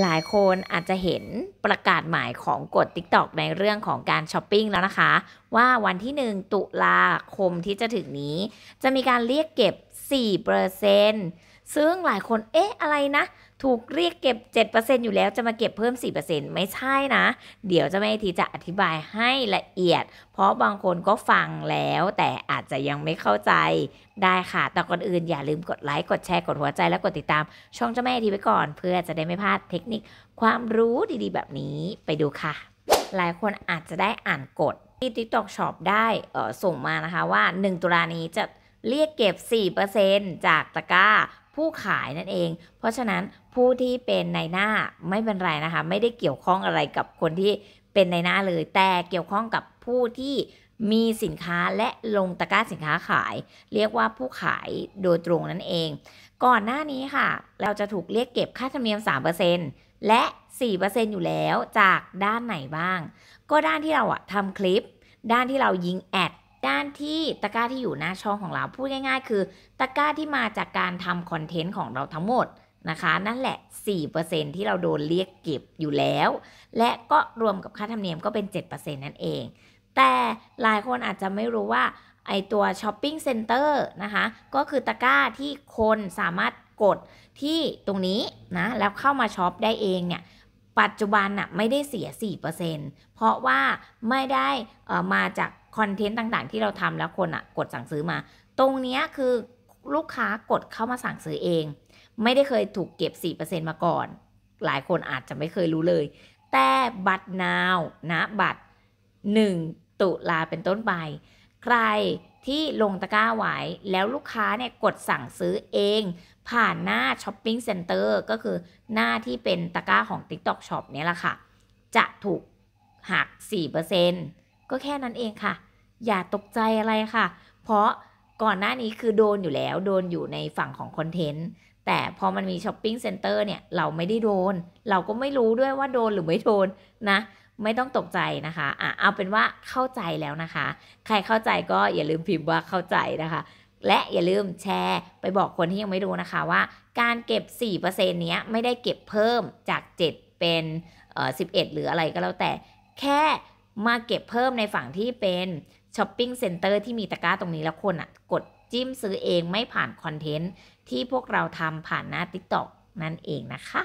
หลายคนอาจจะเห็นประกาศหมายของกฎ TikTok ในเรื่องของการช้อปปิ้งแล้วนะคะ ว่าวันที่1ตุลาคมที่จะถึงนี้ จะมีการเรียกเก็บ 4%ซึ่งหลายคนเอ๊ะ อะไรนะถูกเรียกเก็บ 7%อยู่แล้ว จะมาเก็บเพิ่ม 4%ไม่ใช่นะ เดี๋ยวจะแม่ทีจะอธิบายให้ละเอียด เพราะบางคนก็ฟังแล้ว แต่อาจจะยังไม่เข้าใจ ได้ค่ะ แต่ก่อนอื่นอย่าลืมกดไลค์ กดแชร์ กดหัวใจ และกดติดตาม ช่องเจ้าแม่ทีไว้ก่อน เพื่อจะได้ไม่พลาดเทคนิคความรู้ดีๆ แบบนี้ไปดูค่ะ หลายคนอาจจะได้อ่านกฎที่ TikTok Shop ได้ส่งมานะคะว่า 1 ตุลานี้จะเรียกเก็บ 4%จากตะกร้าผู้ขายนั่นเอง เพราะฉะนั้นผู้ที่เป็นในหน้าไม่เป็นไร นะคะ ไม่ได้เกี่ยวข้องอะไรกับคนที่เป็นในหน้าเลย แต่เกี่ยวข้องกับผู้ที่มีสินค้าและลงตะกร้าสินค้าขาย เรียกว่าผู้ขายโดยตรงนั่นเอง ก่อนหน้านี้ค่ะ เราจะถูกเรียกเก็บค่าธรรมเนียม 3%และ 4%อยู่แล้วจากด้านไหนบ้าง ก็ด้านที่เราอะทำคลิปด้านที่เรายิงแอดด้านที่ตะกร้าที่อยู่หน้าช่องของเราพูดง่าย ๆ คือ ตะกร้าที่มาจากการทำคอนเทนต์ของเราทั้งหมดนะคะ นั่นแหละ 4%ที่เราโดนเรียกเก็บอยู่แล้ว และก็รวมกับค่าธรรมเนียมก็เป็น 7%นั่นเอง แต่หลายคนอาจจะไม่รู้ว่าไอตัวช้อปปิ้งเซ็นเตอร์นะคะก็คือตะกร้าที่คนสามารถกดที่ตรงนี้นะแล้วเข้ามาช็อปได้เองเนี่ยปัจจุบันน่ะไม่ได้เสีย 4%เพราะว่าไม่ได้มาจากคอนเทนต์ต่างๆ ที่เราทำแล้วคนอะกดสั่งซื้อมา ตรงเนี้ยคือลูกค้ากดเข้ามาสั่งซื้อเอง ไม่ได้เคยถูกเก็บ 4%มาก่อน หลายคนอาจจะไม่เคยรู้เลย แต่บัตรนาวนะบัตร1ตุลาเป็นต้นไป ใครที่ลงตะกร้าไว้ แล้วลูกค้าเนี่ยกดสั่งซื้อเอง ผ่านหน้าช้อปปิ้งเซ็นเตอร์ก็คือหน้าที่เป็นตะกร้าของ TikTok Shop เนี่ยแหละค่ะ จะถูกหัก4%ก็แค่นั้นเองค่ะอย่าตกใจอะไรค่ะ เพราะก่อนหน้านี้คือโดนอยู่แล้ว โดนอยู่ในฝั่งของคอนเทนต์ แต่พอมันมีช้อปปิ้งเซ็นเตอร์เนี่ย เราไม่ได้โดน เราก็ไม่รู้ด้วยว่าโดนหรือไม่โดน นะ ไม่ต้องตกใจนะคะ อ่ะ เอาเป็นว่าเข้าใจแล้วนะคะ ใครเข้าใจก็อย่าลืมพิมพ์ว่าเข้าใจนะคะ และอย่าลืมแชร์ ไปบอกคนที่ยังไม่รู้นะคะว่าการเก็บ 4%เนี้ยไม่ได้เก็บเพิ่มจาก7 เป็นเอ่อ11หรืออะไรก็แล้วแต่แค่มาเก็บเพิ่มในฝั่งที่เป็นช้อปปิ้งเซ็นเตอร์ที่มีตะกร้าตรงนี้แล้วคนอะ่ะกดจิ้มซื้อเองไม่ผ่านคอนเทนต์ที่พวกเราทำผ่านหน้า TikTok นั่นเองนะคะ